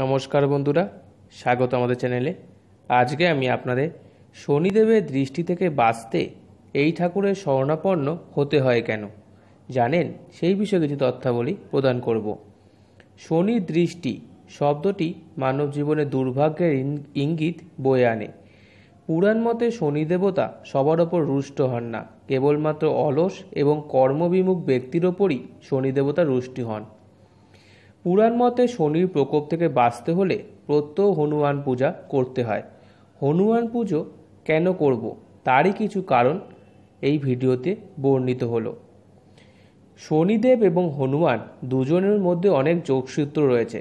নমস্কার বন্ধুরা স্বাগত আমাদের চ্যানেলে আজকে আমি আপনাদের শনিদেবের দৃষ্টি থেকে বাঁচতে এই ঠাকুরের স্বর্ণাপন্ন হতে হয় কেন জানেন সেই বিষয়ে কিছু তথ্যাবলী প্রদান করব শনি দৃষ্টি শব্দটি মানব জীবনে দুর্ভাগ্যের ইঙ্গিত বয়ে আনে পুরাণ মতে শনি দেবতা সবার ওপর রুষ্ট হন না কেবলমাত্র অলস এবং কর্মবিমুখ ব্যক্তির ওপরই শনি দেবতা রুষ্টি হন পুরাণ মতে শনির প্রকোপ থেকে বাঁচতে হলে প্রত্যহ হনুমান পূজা করতে হয় হনুমান পুজো কেন করব তারই কিছু কারণ এই ভিডিওতে বর্ণিত হল শনিদেব এবং হনুমান দুজনের মধ্যে অনেক যোগসূত্র রয়েছে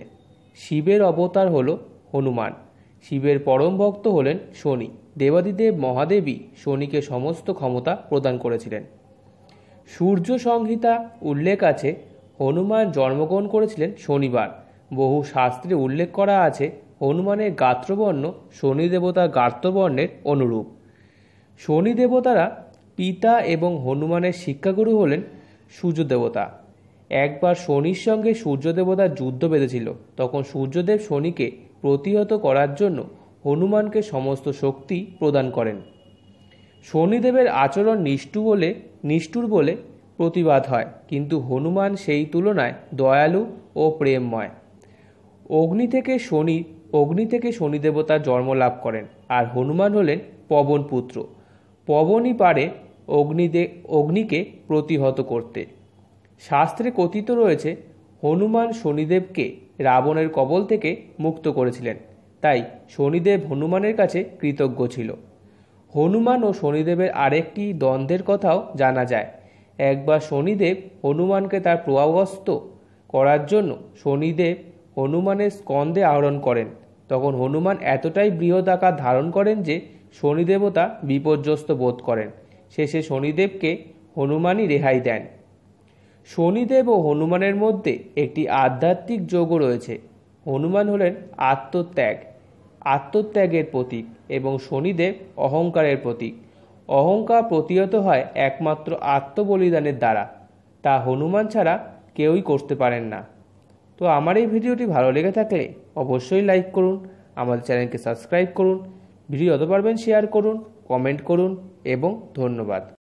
শিবের অবতার হল হনুমান শিবের পরম ভক্ত হলেন শনি দেবাদিদেব মহাদেবী শনিকে সমস্ত ক্ষমতা প্রদান করেছিলেন সূর্য সংহিতা উল্লেখ আছে হনুমান জন্মগ্রহণ করেছিলেন শনিবার বহু শাস্ত্রে উল্লেখ করা আছে হনুমানের গাত্রবর্ণ শনি দেবতা গাত্রবর্ণের অনুরূপ শনি দেবতারা পিতা এবং হনুমানের শিক্ষাগুরু হলেন সূর্য দেবতা একবার শনির সঙ্গে সূর্য দেবতার যুদ্ধ বেঁধেছিল তখন সূর্যদেব শনিকে প্রতিহত করার জন্য হনুমানকে সমস্ত শক্তি প্রদান করেন শনিদেবের আচরণ নিষ্ঠু বলে নিষ্ঠুর বলে প্রতিবাদ হয় কিন্তু হনুমান সেই তুলনায় দয়ালু ও প্রেমময় অগ্নি থেকে শনি অগ্নি থেকে শনি দেবতা জন্ম লাভ করেন আর হনুমান হলেন পবন পুত্র পবনই পারে অগ্নিদে অগ্নিকে প্রতিহত করতে শাস্ত্রে কথিত রয়েছে হনুমান শনিদেবকে রাবণের কবল থেকে মুক্ত করেছিলেন তাই শনিদেব হনুমানের কাছে কৃতজ্ঞ ছিল হনুমান ও শনিদেবের আরেকটি দ্বন্দ্বের কথাও জানা যায় একবার শনিদেব হনুমানকে তার প্রভাবগ্রস্ত করার জন্য শনিদেব হনুমানের স্কন্দে আহরণ করেন তখন হনুমান এতটাই বৃহৎ আকার ধারণ করেন যে শনিদেবতা বিপর্যস্ত বোধ করেন শেষে শনিদেবকে হনুমানই রেহাই দেন শনিদেব ও হনুমানের মধ্যে একটি আধ্যাত্মিক যোগ রয়েছে হনুমান হলেন আত্মত্যাগ আত্মত্যাগের প্রতীক এবং শনিদেব অহংকারের প্রতীক অহংকার প্রতিহত হয় একমাত্র আত্মবলিদানের দ্বারা তা হনুমান ছাড়া কেউই করতে পারেন না তো আমার এই ভিডিওটি ভালো লেগে থাকলে অবশ্যই লাইক করুন আমাদের চ্যানেলকে সাবস্ক্রাইব করুন ভিডিও যত পারবেন শেয়ার করুন কমেন্ট করুন এবং ধন্যবাদ